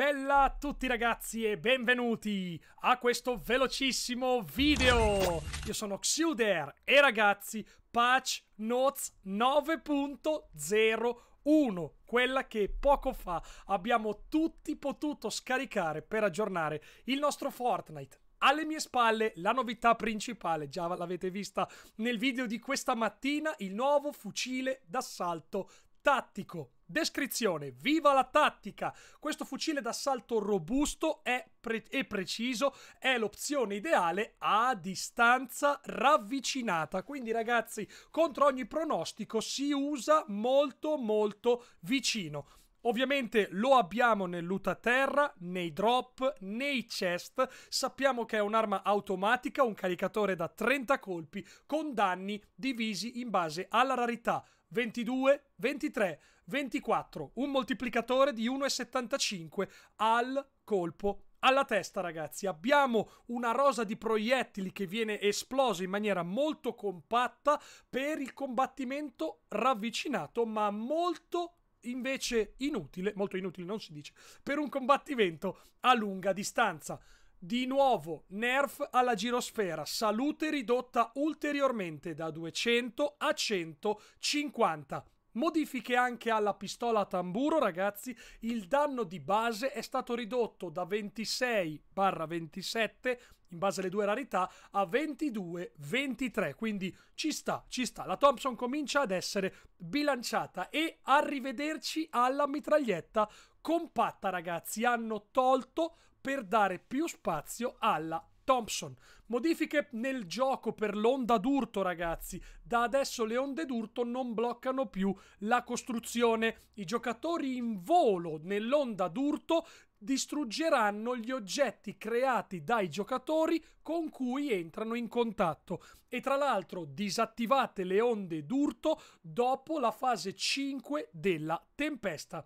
Bella a tutti ragazzi e benvenuti a questo velocissimo video! Io sono Xuder e ragazzi, Patch Notes 9.01 quella che poco fa abbiamo tutti potuto scaricare per aggiornare il nostro Fortnite alle mie spalle la novità principale, già l'avete vista nel video di questa mattina, il nuovo fucile d'assalto tattico. Descrizione, viva la tattica! Questo fucile d'assalto robusto è pre- e preciso è l'opzione ideale a distanza ravvicinata. Quindi ragazzi, contro ogni pronostico si usa molto molto vicino. Ovviamente lo abbiamo nell'uta terra, nei drop, nei chest. Sappiamo che è un'arma automatica, un caricatore da 30 colpi con danni divisi in base alla rarità 22, 23, 24, un moltiplicatore di 1,75 al colpo alla testa, ragazzi. Abbiamo una rosa di proiettili che viene esplosa in maniera molto compatta per il combattimento ravvicinato, ma molto invece inutile, molto inutile non si dice, per un combattimento a lunga distanza. Di nuovo nerf alla girosfera, salute ridotta ulteriormente da 200 a 150. Modifiche anche alla pistola a tamburo, ragazzi. Il danno di base è stato ridotto da 26-27, in base alle due rarità, a 22-23. Quindi ci sta, ci sta. La Thompson comincia ad essere bilanciata. E arrivederci alla mitraglietta compatta, ragazzi. Hanno tolto per dare più spazio alla Thompson. Modifiche nel gioco per l'onda d'urto, ragazzi. Da adesso le onde d'urto non bloccano più la costruzione. I giocatori in volo nell'onda d'urto distruggeranno gli oggetti creati dai giocatori con cui entrano in contatto e tra l'altro disattivate le onde d'urto dopo la fase 5 della tempesta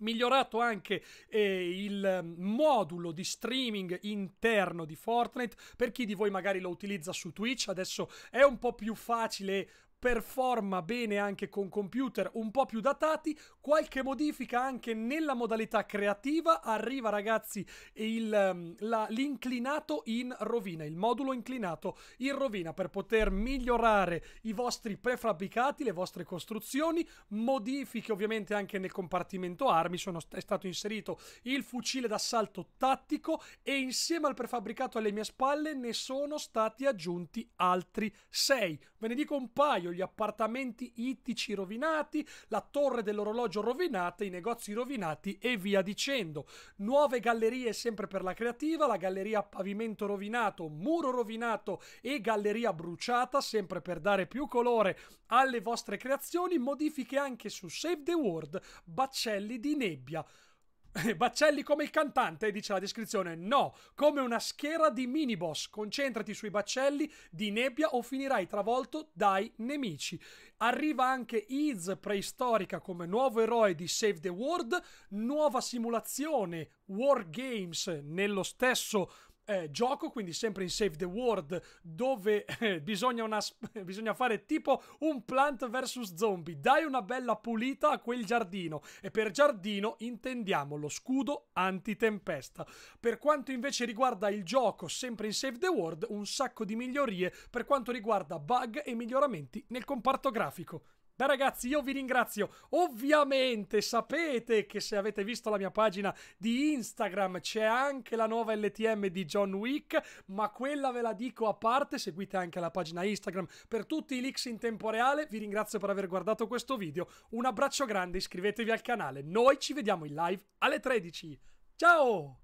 migliorato anche eh, il modulo di streaming interno di Fortnite per chi di voi magari lo utilizza su Twitch, adesso è un po' più facile performa bene anche con computer un po' più datati, qualche modifica anche nella modalità creativa, arriva ragazzi il, ehm, la, l'inclinato in rovina, il modulo inclinato in rovina per poter migliorare i vostri prefabbricati, le vostre costruzioni, modifiche ovviamente anche nel compartimento armi, sono, è stato inserito il fucile d'assalto tattico e insieme al prefabbricato alle mie spalle ne sono stati aggiunti altri 6, ve ne dico un paio contrario, gli appartamenti ittici rovinati, la torre dell'orologio rovinata, i negozi rovinati e via dicendo. Nuove gallerie sempre per la creativa, la galleria pavimento rovinato, muro rovinato e galleria bruciata, sempre per dare più colore alle vostre creazioni, modifiche anche su Save the World, baccelli di nebbia. Baccelli come il cantante, dice la descrizione. No, come una schiera di miniboss. Concentrati sui baccelli di nebbia o finirai travolto dai nemici. Arriva anche Iz preistorica come nuovo eroe di Save the World. Nuova simulazione War Games nello stesso eh, gioco, quindi sempre in Save the World, dove eh, bisogna, una, bisogna, fare tipo un plant vs zombie. Dai una bella pulita a quel giardino. E per giardino intendiamo lo scudo antitempesta. Per quanto invece riguarda il gioco, sempre in Save the World, un sacco di migliorie per quanto riguarda bug e miglioramenti nel comparto grafico. Beh ragazzi, io vi ringrazio. Ovviamente sapete che se avete visto la mia pagina di Instagram c'è anche la nuova LTM di John Wick, ma quella ve la dico a parte, seguite anche la pagina Instagram per tutti i leaks in tempo reale. Vi ringrazio per aver guardato questo video. Un abbraccio grande, iscrivetevi al canale. Noi ci vediamo in live alle 13. Ciao!